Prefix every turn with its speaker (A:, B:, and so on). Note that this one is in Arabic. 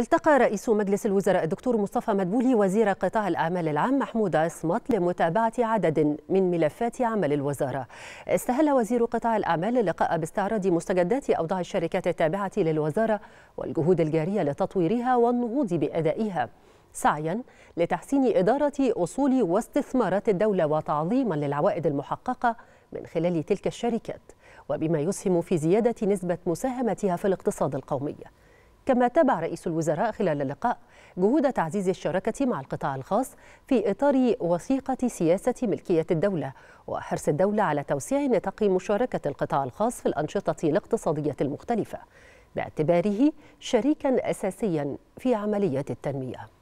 A: التقى رئيس مجلس الوزراء الدكتور مصطفى مدبولي وزير قطاع الأعمال العام محمود عصمت لمتابعة عدد من ملفات عمل الوزارة استهل وزير قطاع الأعمال اللقاء باستعراض مستجدات أوضاع الشركات التابعة للوزارة والجهود الجارية لتطويرها والنهوض بأدائها سعيا لتحسين إدارة أصول واستثمارات الدولة وتعظيما للعوائد المحققة من خلال تلك الشركات وبما يسهم في زيادة نسبة مساهمتها في الاقتصاد القومي كما تابع رئيس الوزراء خلال اللقاء جهود تعزيز الشراكة مع القطاع الخاص في إطار وثيقة سياسة ملكية الدولة وحرص الدولة على توسيع نطاق مشاركة القطاع الخاص في الأنشطة الاقتصادية المختلفة باعتباره شريكا أساسيا في عملية التنمية